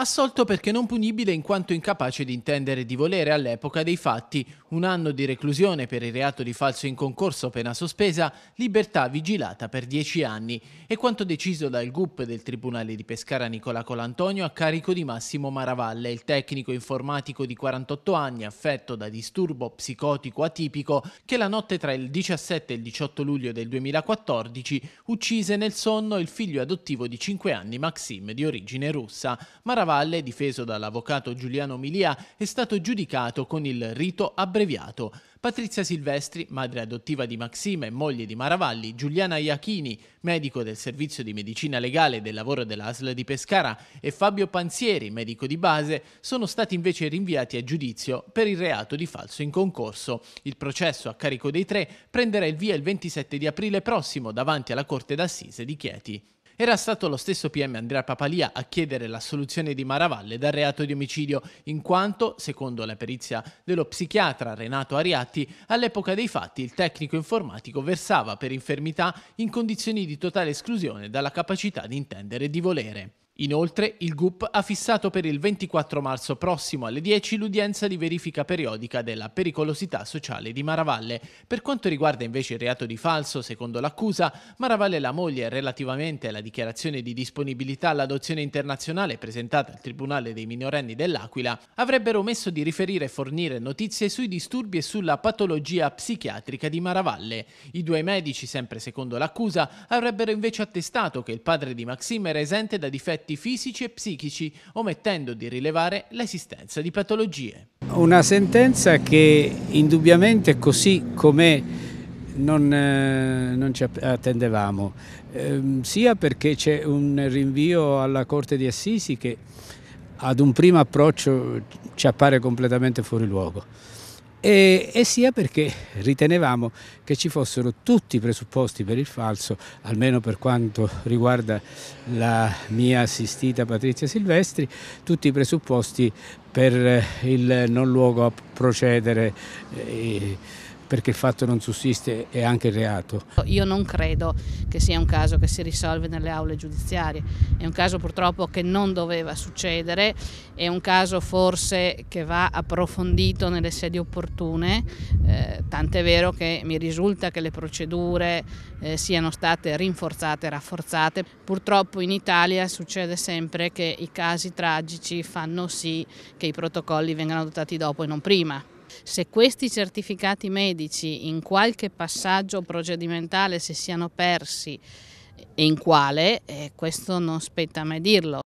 assolto perché non punibile in quanto incapace di intendere di volere all'epoca dei fatti, un anno di reclusione per il reato di falso in concorso pena sospesa, libertà vigilata per dieci anni e quanto deciso dal GUP del Tribunale di Pescara Nicola Colantonio a carico di Massimo Maravalle, il tecnico informatico di 48 anni affetto da disturbo psicotico atipico che la notte tra il 17 e il 18 luglio del 2014 uccise nel sonno il figlio adottivo di 5 anni Maxim di origine russa. Maravalle Valle, difeso dall'avvocato Giuliano Milia, è stato giudicato con il rito abbreviato. Patrizia Silvestri, madre adottiva di Maxime e moglie di Maravalli, Giuliana Iachini, medico del servizio di medicina legale del lavoro dell'ASL di Pescara, e Fabio Panzieri, medico di base, sono stati invece rinviati a giudizio per il reato di falso in concorso. Il processo a carico dei tre prenderà il via il 27 di aprile prossimo davanti alla Corte d'Assise di Chieti. Era stato lo stesso PM Andrea Papalia a chiedere l'assoluzione di Maravalle dal reato di omicidio, in quanto, secondo la perizia dello psichiatra Renato Ariatti, all'epoca dei fatti il tecnico informatico versava per infermità in condizioni di totale esclusione dalla capacità di intendere e di volere. Inoltre, il GUP ha fissato per il 24 marzo prossimo alle 10 l'udienza di verifica periodica della pericolosità sociale di Maravalle. Per quanto riguarda invece il reato di falso, secondo l'accusa, Maravalle e la moglie, relativamente alla dichiarazione di disponibilità all'adozione internazionale presentata al Tribunale dei minorenni dell'Aquila, avrebbero omesso di riferire e fornire notizie sui disturbi e sulla patologia psichiatrica di Maravalle. I due medici, sempre secondo l'accusa, avrebbero invece attestato che il padre di Maxime era esente da difetti effetti fisici e psichici, omettendo di rilevare l'esistenza di patologie. Una sentenza che indubbiamente così com'è non, eh, non, ci attendevamo, eh, sia perché c'è un rinvio alla Corte di Assisi che ad un primo approccio ci appare completamente fuori luogo e, e, sia perché ritenevamo che ci fossero tutti i presupposti per il falso, almeno per quanto riguarda la mia assistita Patrizia Silvestri, tutti i presupposti per il non luogo a procedere. Eh, perché il fatto non sussiste è anche reato. Io non credo che sia un caso che si risolve nelle aule giudiziarie, è un caso purtroppo che non doveva succedere, è un caso forse che va approfondito nelle sedi opportune, eh, tant'è vero che mi risulta che le procedure eh, siano state rinforzate rafforzate. Purtroppo in Italia succede sempre che i casi tragici fanno sì che i protocolli vengano adottati dopo e non prima. Se questi certificati medici in qualche passaggio procedimentale si siano persi e in quale, eh, questo non spetta a me dirlo.